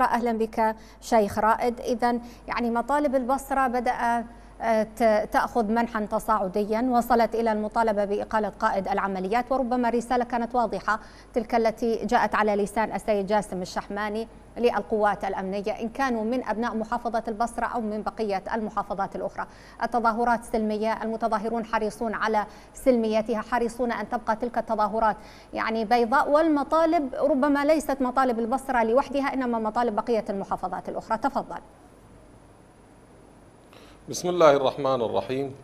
أهلا بك شيخ رائد إذا يعني مطالب البصرة بدأ تأخذ منحا تصاعديا وصلت إلى المطالبة بإقالة قائد العمليات وربما الرسالة كانت واضحة تلك التي جاءت على لسان السيد جاسم الشحماني للقوات الأمنية إن كانوا من أبناء محافظة البصرة أو من بقية المحافظات الأخرى التظاهرات سلمية المتظاهرون حريصون على سلميتها حريصون أن تبقى تلك التظاهرات يعني بيضاء والمطالب ربما ليست مطالب البصرة لوحدها إنما مطالب بقية المحافظات الأخرى تفضل بسم الله الرحمن الرحيم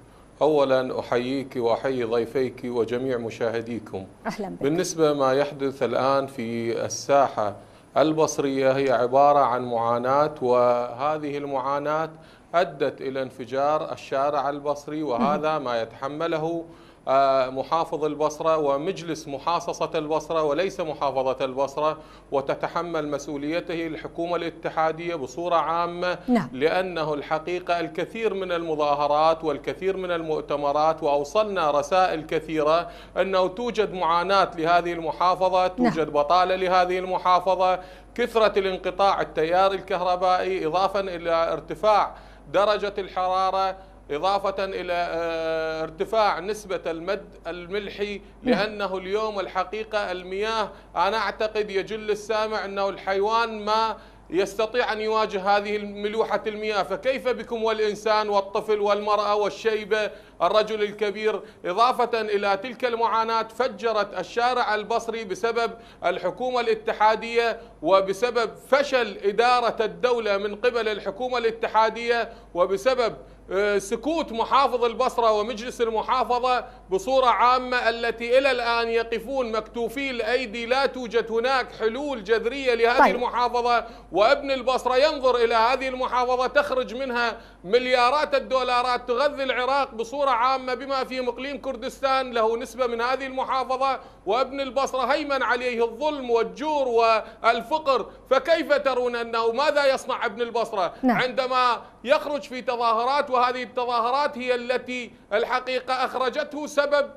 أولا أحييك وأحيي ضيفيك وجميع مشاهديكم أهلا بك. بالنسبة ما يحدث الآن في الساحة البصرية هي عبارة عن معاناة وهذه المعاناة أدت إلى انفجار الشارع البصري وهذا ما يتحمله آه، محافظ البصرة ومجلس محاصصة البصرة وليس محافظة البصرة وتتحمل مسؤوليته الحكومة الاتحادية بصورة عامة نعم. لأنه الحقيقة الكثير من المظاهرات والكثير من المؤتمرات وأوصلنا رسائل كثيرة أنه توجد معاناة لهذه المحافظة نعم. توجد بطالة لهذه المحافظة كثرة الانقطاع التيار الكهربائي إضافة إلى ارتفاع درجة الحرارة إضافة إلى آه، ارتفاع نسبة المد الملحي لأنه اليوم الحقيقة المياه أنا أعتقد يجل السامع أنه الحيوان ما يستطيع أن يواجه هذه ملوحة المياه فكيف بكم والإنسان والطفل والمرأة والشيبة الرجل الكبير إضافة إلى تلك المعاناة فجرت الشارع البصري بسبب الحكومة الاتحادية وبسبب فشل إدارة الدولة من قبل الحكومة الاتحادية وبسبب آه، سكوت محافظ البصرة ومجلس المحافظة بصورة عامة التي إلى الآن يقفون مكتوفي الأيدي لا توجد هناك حلول جذرية لهذه طيب. المحافظة وابن البصرة ينظر إلى هذه المحافظة تخرج منها مليارات الدولارات تغذي العراق بصورة بصورة عامة بما في مقليم كردستان له نسبة من هذه المحافظة وابن البصرة هيمن عليه الظلم والجور والفقر فكيف ترون أنه ماذا يصنع ابن البصرة نعم. عندما يخرج في تظاهرات وهذه التظاهرات هي التي الحقيقة أخرجته سبب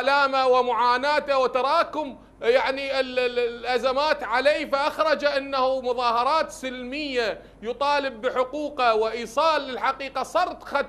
آلامه ومعاناته وتراكم يعني الأزمات عليه فأخرج أنه مظاهرات سلمية يطالب بحقوقه وإيصال الحقيقة صرت خط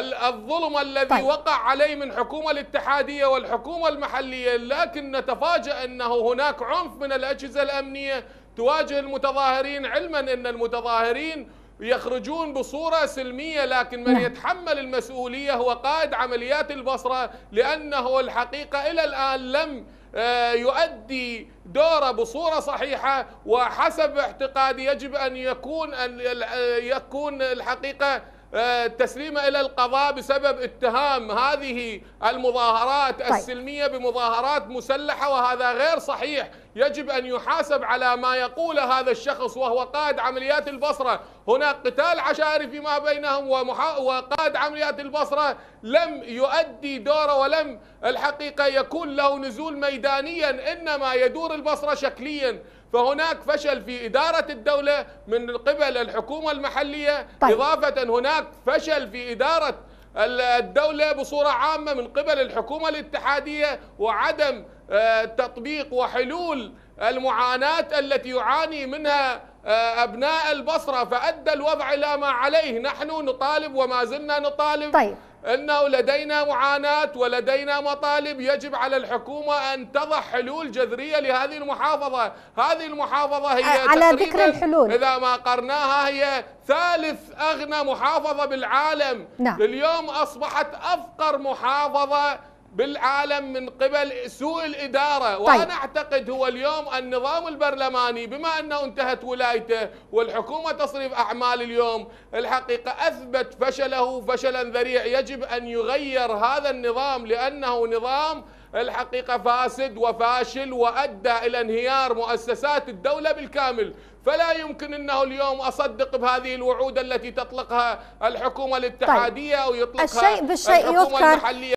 الظلم الذي طيب. وقع عليه من حكومة الاتحادية والحكومة المحلية لكن نتفاجأ أنه هناك عنف من الأجهزة الأمنية تواجه المتظاهرين علما أن المتظاهرين يخرجون بصورة سلمية لكن من نعم. يتحمل المسؤولية هو قائد عمليات البصرة لأنه الحقيقة إلى الآن لم آه، يؤدي دوره بصوره صحيحه وحسب اعتقادي يجب ان يكون ان آه، يكون الحقيقه التسليم آه، إلى القضاء بسبب اتهام هذه المظاهرات طيب. السلمية بمظاهرات مسلحة وهذا غير صحيح يجب أن يحاسب على ما يقول هذا الشخص وهو قائد عمليات البصرة هنا قتال عشائري فيما بينهم ومحا... وقائد عمليات البصرة لم يؤدي دوره ولم الحقيقة يكون له نزول ميدانيا إنما يدور البصرة شكليا فهناك فشل في إدارة الدولة من قبل الحكومة المحلية طيب. إضافة هناك فشل في إدارة الدولة بصورة عامة من قبل الحكومة الاتحادية وعدم آه، تطبيق وحلول المعاناة التي يعاني منها آه، أبناء البصرة فأدى الوضع إلى ما عليه نحن نطالب وما زلنا نطالب طيب. انه لدينا معاناه ولدينا مطالب يجب على الحكومه ان تضع حلول جذريه لهذه المحافظه، هذه المحافظه هي على ذكر الحلول اذا ما قرناها هي ثالث اغنى محافظه بالعالم نعم. اليوم اصبحت افقر محافظه بالعالم من قبل سوء الإدارة طيب. وأنا أعتقد هو اليوم النظام البرلماني بما أنه انتهت ولايته والحكومة تصريف أعمال اليوم الحقيقة أثبت فشله فشلا ذريع يجب أن يغير هذا النظام لأنه نظام الحقيقة فاسد وفاشل وأدى إلى انهيار مؤسسات الدولة بالكامل فلا يمكن أنه اليوم أصدق بهذه الوعود التي تطلقها الحكومة الاتحادية طيب. أو يطلقها الشيء بالشيء الحكومة يذكر. المحلية